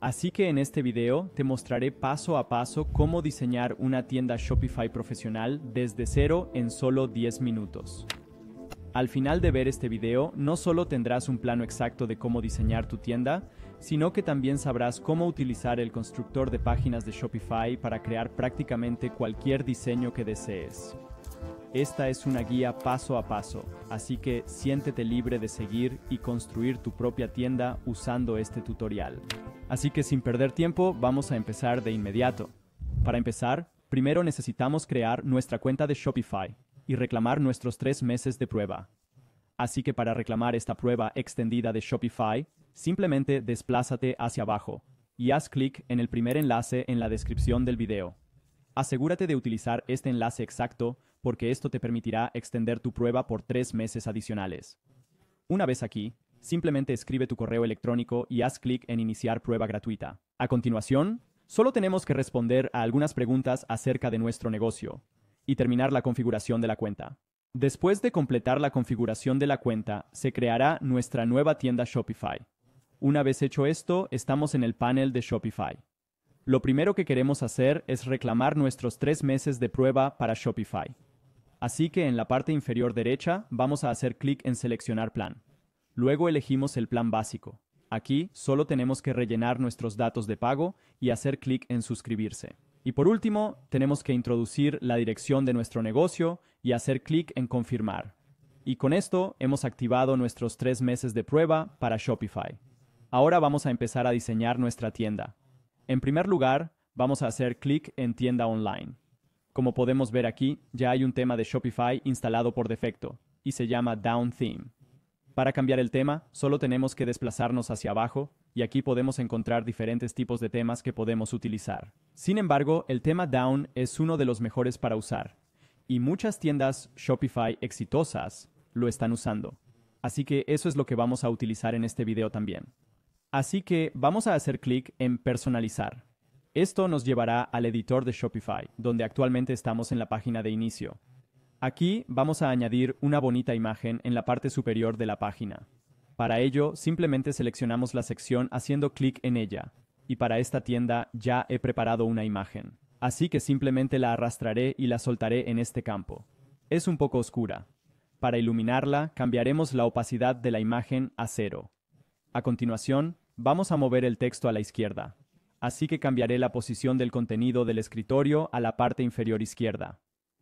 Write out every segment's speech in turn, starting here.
Así que en este video te mostraré paso a paso cómo diseñar una tienda Shopify profesional desde cero en solo 10 minutos. Al final de ver este video, no solo tendrás un plano exacto de cómo diseñar tu tienda, sino que también sabrás cómo utilizar el constructor de páginas de Shopify para crear prácticamente cualquier diseño que desees. Esta es una guía paso a paso, así que siéntete libre de seguir y construir tu propia tienda usando este tutorial. Así que sin perder tiempo, vamos a empezar de inmediato. Para empezar, primero necesitamos crear nuestra cuenta de Shopify y reclamar nuestros tres meses de prueba. Así que para reclamar esta prueba extendida de Shopify, simplemente desplázate hacia abajo y haz clic en el primer enlace en la descripción del video. Asegúrate de utilizar este enlace exacto porque esto te permitirá extender tu prueba por tres meses adicionales. Una vez aquí, Simplemente escribe tu correo electrónico y haz clic en Iniciar prueba gratuita. A continuación, solo tenemos que responder a algunas preguntas acerca de nuestro negocio y terminar la configuración de la cuenta. Después de completar la configuración de la cuenta, se creará nuestra nueva tienda Shopify. Una vez hecho esto, estamos en el panel de Shopify. Lo primero que queremos hacer es reclamar nuestros tres meses de prueba para Shopify. Así que en la parte inferior derecha vamos a hacer clic en Seleccionar plan. Luego elegimos el plan básico. Aquí solo tenemos que rellenar nuestros datos de pago y hacer clic en suscribirse. Y por último, tenemos que introducir la dirección de nuestro negocio y hacer clic en confirmar. Y con esto hemos activado nuestros tres meses de prueba para Shopify. Ahora vamos a empezar a diseñar nuestra tienda. En primer lugar, vamos a hacer clic en tienda online. Como podemos ver aquí, ya hay un tema de Shopify instalado por defecto, y se llama Down Theme. Para cambiar el tema, solo tenemos que desplazarnos hacia abajo, y aquí podemos encontrar diferentes tipos de temas que podemos utilizar. Sin embargo, el tema down es uno de los mejores para usar, y muchas tiendas Shopify exitosas lo están usando. Así que eso es lo que vamos a utilizar en este video también. Así que vamos a hacer clic en personalizar. Esto nos llevará al editor de Shopify, donde actualmente estamos en la página de inicio. Aquí vamos a añadir una bonita imagen en la parte superior de la página. Para ello, simplemente seleccionamos la sección haciendo clic en ella, y para esta tienda ya he preparado una imagen. Así que simplemente la arrastraré y la soltaré en este campo. Es un poco oscura. Para iluminarla, cambiaremos la opacidad de la imagen a cero. A continuación, vamos a mover el texto a la izquierda. Así que cambiaré la posición del contenido del escritorio a la parte inferior izquierda.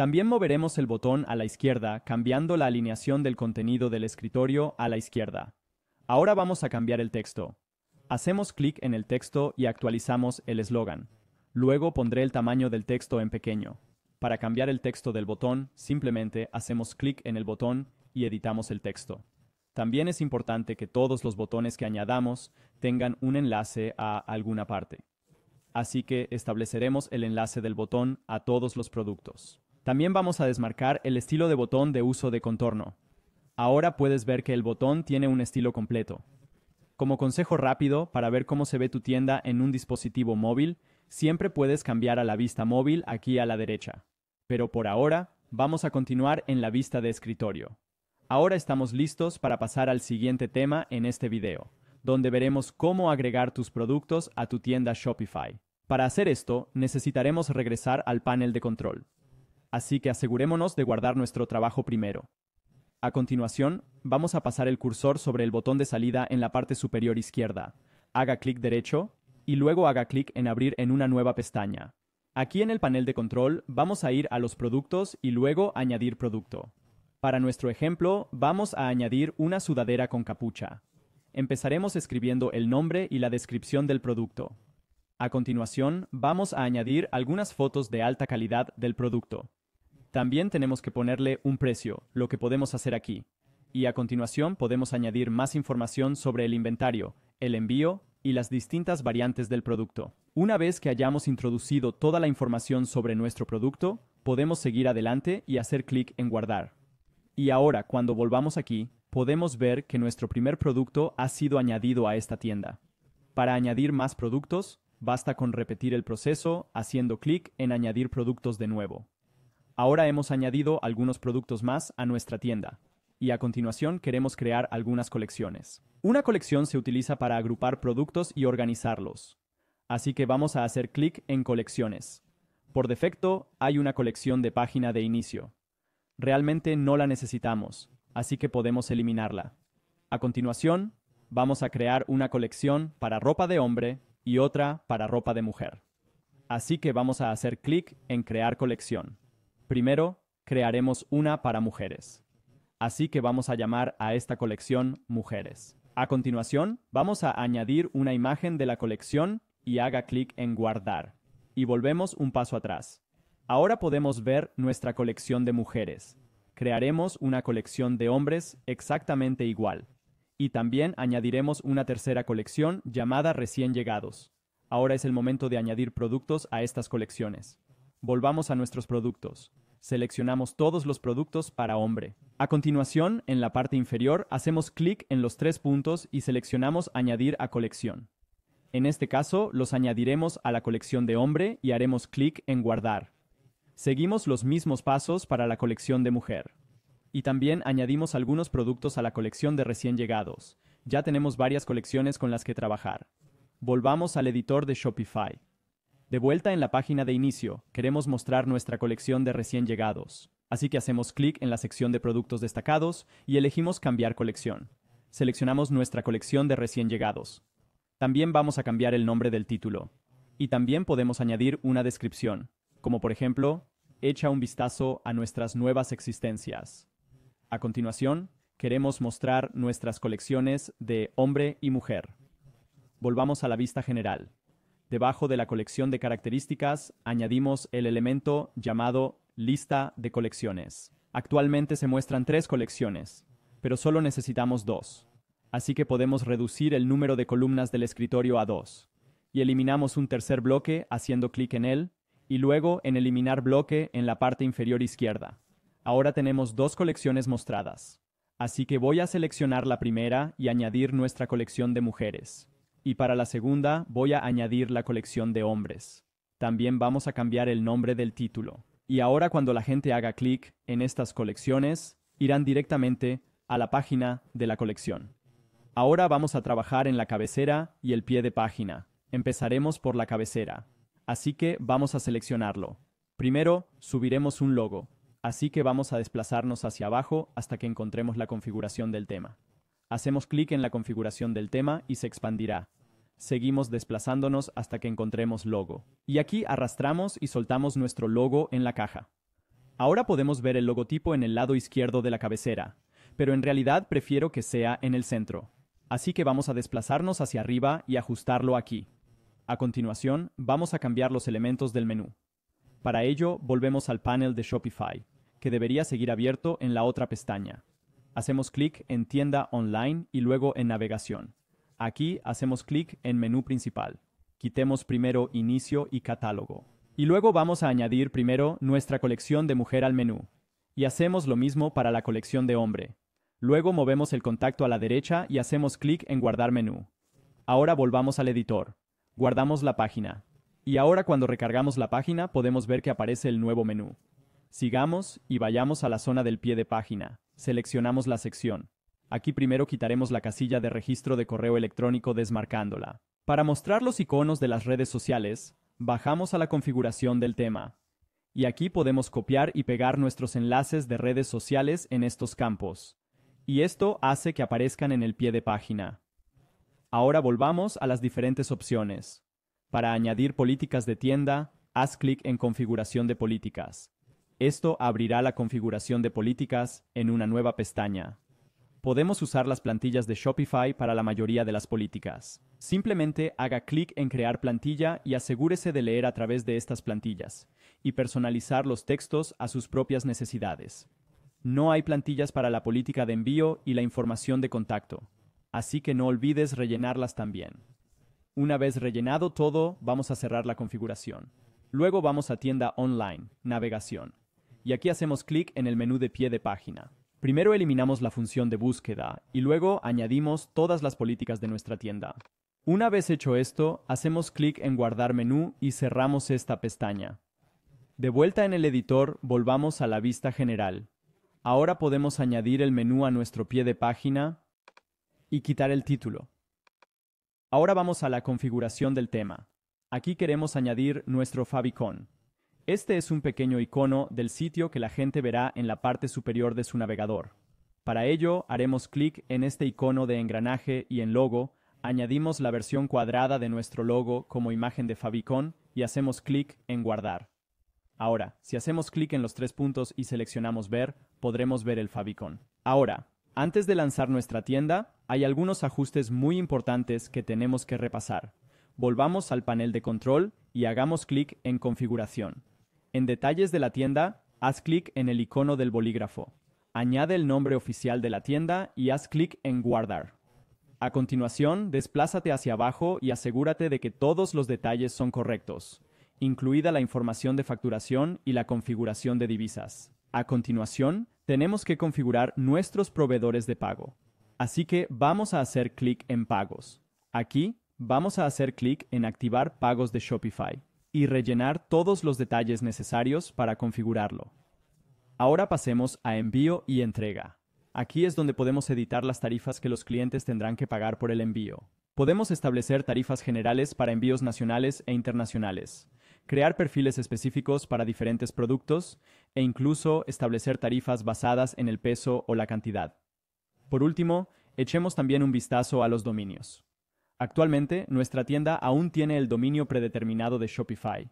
También moveremos el botón a la izquierda cambiando la alineación del contenido del escritorio a la izquierda. Ahora vamos a cambiar el texto. Hacemos clic en el texto y actualizamos el eslogan. Luego pondré el tamaño del texto en pequeño. Para cambiar el texto del botón, simplemente hacemos clic en el botón y editamos el texto. También es importante que todos los botones que añadamos tengan un enlace a alguna parte. Así que estableceremos el enlace del botón a todos los productos. También vamos a desmarcar el estilo de botón de uso de contorno. Ahora puedes ver que el botón tiene un estilo completo. Como consejo rápido para ver cómo se ve tu tienda en un dispositivo móvil, siempre puedes cambiar a la vista móvil aquí a la derecha. Pero por ahora, vamos a continuar en la vista de escritorio. Ahora estamos listos para pasar al siguiente tema en este video, donde veremos cómo agregar tus productos a tu tienda Shopify. Para hacer esto, necesitaremos regresar al panel de control así que asegurémonos de guardar nuestro trabajo primero. A continuación, vamos a pasar el cursor sobre el botón de salida en la parte superior izquierda. Haga clic derecho y luego haga clic en abrir en una nueva pestaña. Aquí en el panel de control vamos a ir a los productos y luego añadir producto. Para nuestro ejemplo, vamos a añadir una sudadera con capucha. Empezaremos escribiendo el nombre y la descripción del producto. A continuación, vamos a añadir algunas fotos de alta calidad del producto. También tenemos que ponerle un precio, lo que podemos hacer aquí. Y a continuación podemos añadir más información sobre el inventario, el envío y las distintas variantes del producto. Una vez que hayamos introducido toda la información sobre nuestro producto, podemos seguir adelante y hacer clic en guardar. Y ahora, cuando volvamos aquí, podemos ver que nuestro primer producto ha sido añadido a esta tienda. Para añadir más productos, basta con repetir el proceso haciendo clic en añadir productos de nuevo. Ahora hemos añadido algunos productos más a nuestra tienda y a continuación queremos crear algunas colecciones. Una colección se utiliza para agrupar productos y organizarlos. Así que vamos a hacer clic en colecciones. Por defecto, hay una colección de página de inicio. Realmente no la necesitamos, así que podemos eliminarla. A continuación, vamos a crear una colección para ropa de hombre y otra para ropa de mujer. Así que vamos a hacer clic en Crear colección. Primero, crearemos una para mujeres. Así que vamos a llamar a esta colección Mujeres. A continuación, vamos a añadir una imagen de la colección y haga clic en Guardar. Y volvemos un paso atrás. Ahora podemos ver nuestra colección de mujeres. Crearemos una colección de hombres exactamente igual. Y también añadiremos una tercera colección llamada Recién Llegados. Ahora es el momento de añadir productos a estas colecciones. Volvamos a nuestros productos. Seleccionamos todos los productos para hombre. A continuación, en la parte inferior, hacemos clic en los tres puntos y seleccionamos Añadir a colección. En este caso, los añadiremos a la colección de hombre y haremos clic en Guardar. Seguimos los mismos pasos para la colección de mujer. Y también añadimos algunos productos a la colección de recién llegados. Ya tenemos varias colecciones con las que trabajar. Volvamos al editor de Shopify. De vuelta en la página de inicio, queremos mostrar nuestra colección de recién llegados. Así que hacemos clic en la sección de productos destacados y elegimos cambiar colección. Seleccionamos nuestra colección de recién llegados. También vamos a cambiar el nombre del título. Y también podemos añadir una descripción, como por ejemplo, echa un vistazo a nuestras nuevas existencias. A continuación, queremos mostrar nuestras colecciones de hombre y mujer. Volvamos a la vista general. Debajo de la colección de características añadimos el elemento llamado lista de colecciones. Actualmente se muestran tres colecciones, pero solo necesitamos dos, así que podemos reducir el número de columnas del escritorio a dos, y eliminamos un tercer bloque haciendo clic en él, y luego en eliminar bloque en la parte inferior izquierda. Ahora tenemos dos colecciones mostradas, así que voy a seleccionar la primera y añadir nuestra colección de mujeres y para la segunda voy a añadir la colección de hombres. También vamos a cambiar el nombre del título. Y ahora cuando la gente haga clic en estas colecciones, irán directamente a la página de la colección. Ahora vamos a trabajar en la cabecera y el pie de página. Empezaremos por la cabecera. Así que vamos a seleccionarlo. Primero, subiremos un logo. Así que vamos a desplazarnos hacia abajo hasta que encontremos la configuración del tema. Hacemos clic en la configuración del tema y se expandirá. Seguimos desplazándonos hasta que encontremos logo. Y aquí arrastramos y soltamos nuestro logo en la caja. Ahora podemos ver el logotipo en el lado izquierdo de la cabecera, pero en realidad prefiero que sea en el centro. Así que vamos a desplazarnos hacia arriba y ajustarlo aquí. A continuación, vamos a cambiar los elementos del menú. Para ello, volvemos al panel de Shopify, que debería seguir abierto en la otra pestaña. Hacemos clic en Tienda Online y luego en Navegación. Aquí hacemos clic en Menú Principal. Quitemos primero Inicio y Catálogo. Y luego vamos a añadir primero nuestra colección de mujer al menú. Y hacemos lo mismo para la colección de hombre. Luego movemos el contacto a la derecha y hacemos clic en Guardar menú. Ahora volvamos al editor. Guardamos la página. Y ahora cuando recargamos la página podemos ver que aparece el nuevo menú. Sigamos y vayamos a la zona del pie de página. Seleccionamos la sección. Aquí primero quitaremos la casilla de registro de correo electrónico desmarcándola. Para mostrar los iconos de las redes sociales, bajamos a la configuración del tema. Y aquí podemos copiar y pegar nuestros enlaces de redes sociales en estos campos. Y esto hace que aparezcan en el pie de página. Ahora volvamos a las diferentes opciones. Para añadir políticas de tienda, haz clic en Configuración de políticas. Esto abrirá la configuración de políticas en una nueva pestaña. Podemos usar las plantillas de Shopify para la mayoría de las políticas. Simplemente haga clic en Crear plantilla y asegúrese de leer a través de estas plantillas y personalizar los textos a sus propias necesidades. No hay plantillas para la política de envío y la información de contacto, así que no olvides rellenarlas también. Una vez rellenado todo, vamos a cerrar la configuración. Luego vamos a tienda online, navegación y aquí hacemos clic en el menú de pie de página. Primero eliminamos la función de búsqueda y luego añadimos todas las políticas de nuestra tienda. Una vez hecho esto, hacemos clic en guardar menú y cerramos esta pestaña. De vuelta en el editor, volvamos a la vista general. Ahora podemos añadir el menú a nuestro pie de página y quitar el título. Ahora vamos a la configuración del tema. Aquí queremos añadir nuestro favicon. Este es un pequeño icono del sitio que la gente verá en la parte superior de su navegador. Para ello, haremos clic en este icono de engranaje y en logo, añadimos la versión cuadrada de nuestro logo como imagen de favicon y hacemos clic en guardar. Ahora, si hacemos clic en los tres puntos y seleccionamos ver, podremos ver el favicon. Ahora, antes de lanzar nuestra tienda, hay algunos ajustes muy importantes que tenemos que repasar. Volvamos al panel de control y hagamos clic en configuración. En detalles de la tienda, haz clic en el icono del bolígrafo. Añade el nombre oficial de la tienda y haz clic en Guardar. A continuación, desplázate hacia abajo y asegúrate de que todos los detalles son correctos, incluida la información de facturación y la configuración de divisas. A continuación, tenemos que configurar nuestros proveedores de pago. Así que vamos a hacer clic en Pagos. Aquí, vamos a hacer clic en Activar pagos de Shopify y rellenar todos los detalles necesarios para configurarlo. Ahora pasemos a envío y entrega. Aquí es donde podemos editar las tarifas que los clientes tendrán que pagar por el envío. Podemos establecer tarifas generales para envíos nacionales e internacionales, crear perfiles específicos para diferentes productos e incluso establecer tarifas basadas en el peso o la cantidad. Por último, echemos también un vistazo a los dominios. Actualmente, nuestra tienda aún tiene el dominio predeterminado de Shopify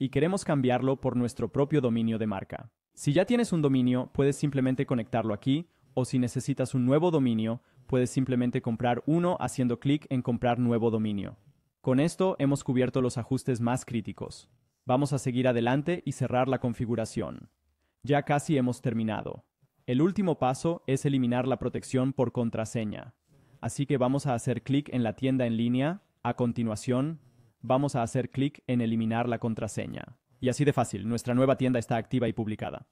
y queremos cambiarlo por nuestro propio dominio de marca. Si ya tienes un dominio, puedes simplemente conectarlo aquí o si necesitas un nuevo dominio, puedes simplemente comprar uno haciendo clic en comprar nuevo dominio. Con esto hemos cubierto los ajustes más críticos. Vamos a seguir adelante y cerrar la configuración. Ya casi hemos terminado. El último paso es eliminar la protección por contraseña. Así que vamos a hacer clic en la tienda en línea. A continuación, vamos a hacer clic en eliminar la contraseña. Y así de fácil, nuestra nueva tienda está activa y publicada.